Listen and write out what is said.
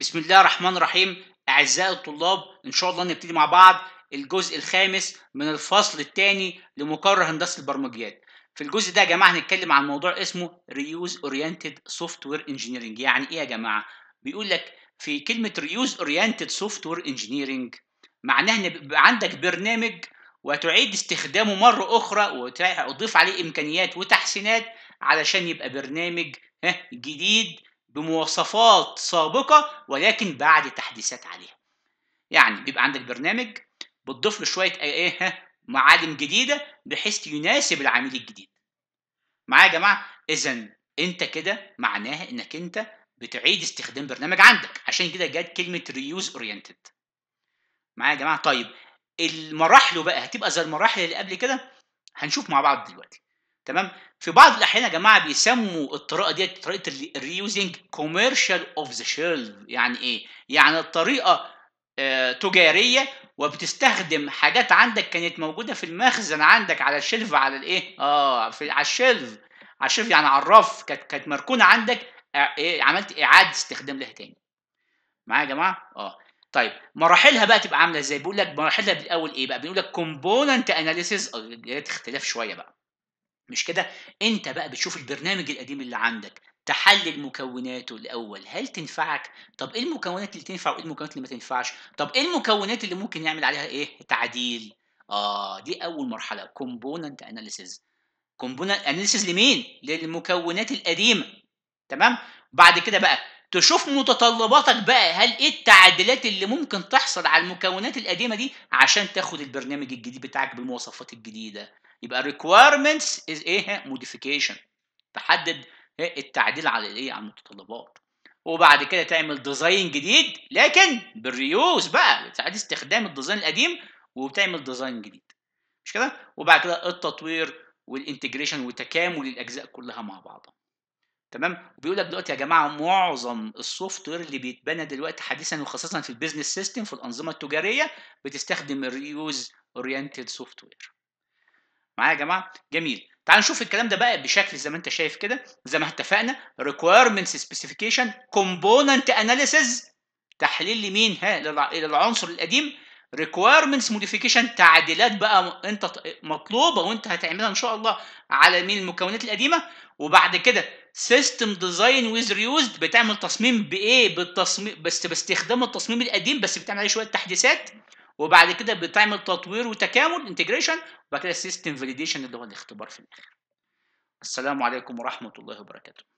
بسم الله الرحمن الرحيم أعزائي الطلاب إن شاء الله نبتدي مع بعض الجزء الخامس من الفصل الثاني لمقرر هندسة البرمجيات في الجزء ده يا جماعة هنتكلم عن موضوع اسمه ريوز اورينتد سوفت وير انجينيرنج يعني إيه يا جماعة؟ بيقول لك في كلمة ريوز اورينتد سوفت وير انجينيرنج معناها إن بيبقى عندك برنامج وتعيد استخدامه مرة أخرى وتضيف عليه إمكانيات وتحسينات علشان يبقى برنامج جديد بمواصفات سابقة ولكن بعد تحديثات عليها يعني بيبقى عندك برنامج بتضيف له شوية ايه, إيه، معالم جديدة بحيث يناسب العميل الجديد معايا يا جماعة اذا انت كده معناها انك انت بتعيد استخدام برنامج عندك عشان كده جت كلمة ريوز اورينتد معايا يا جماعة طيب المراحل بقى هتبقى زي المراحل اللي قبل كده هنشوف مع بعض دلوقتي تمام في بعض الاحيان يا جماعه بيسموا الطريقه ديت طريقه الريوزنج كوميرشال اوف ذا شيلف يعني ايه يعني الطريقه آه، تجاريه وبتستخدم حاجات عندك كانت موجوده في المخزن عندك على الشلف على الايه اه في على الشلف على الشلف يعني على الرف كانت كانت مركونه عندك آه، إيه عملت اعاده استخدام لها تاني معايا يا جماعه اه طيب مراحلها بقى تبقى عامله ازاي بيقول لك مراحلها بالاول ايه بقى بيقول لك كومبوننت آه، اناليسيز اختلاف شويه بقى مش كده انت بقى بتشوف البرنامج القديم اللي عندك تحلل مكوناته الاول هل تنفعك طب ايه المكونات اللي تنفع وايه المكونات اللي ما تنفعش طب ايه المكونات اللي ممكن نعمل عليها ايه تعديل اه دي اول مرحله كومبوننت اناليسيز كومبوننت اناليسيز لمين للمكونات القديمه تمام بعد كده بقى تشوف متطلباتك بقى هل ايه التعديلات اللي ممكن تحصل على المكونات القديمه دي عشان تاخد البرنامج الجديد بتاعك بالمواصفات الجديده يبقى requirements is ايه modification تحدد التعديل على الايه على المتطلبات وبعد كده تعمل ديزاين جديد لكن بالريوز بقى بتعيد استخدام الديزاين القديم وبتعمل ديزاين جديد مش كده وبعد كده التطوير والانتجريشن وتكامل الاجزاء كلها مع بعضها تمام وبيقول لك دلوقتي يا جماعه معظم السوفت وير اللي بيتبنى دلوقتي حديثا وخاصه في البيزنس سيستم في الانظمه التجاريه بتستخدم الريوز اورينتد سوفت وير معايا يا جماعه جميل تعال نشوف الكلام ده بقى بشكل زي ما انت شايف كده زي ما اتفقنا requirements specification component analysis تحليل لمين ها للعنصر القديم requirements modification تعديلات بقى انت مطلوبه وانت هتعملها ان شاء الله على مين المكونات القديمه وبعد كده سيستم ديزاين ويز ريوزد بتعمل تصميم بايه بالتصميم بس باستخدام التصميم القديم بس بتعمل عليه شويه تحديثات وبعد كده بتعمل تطوير وتكامل انتجريشن وبعد كده سيستم فاليديشن اللي هو الاختبار في الاخر السلام عليكم ورحمه الله وبركاته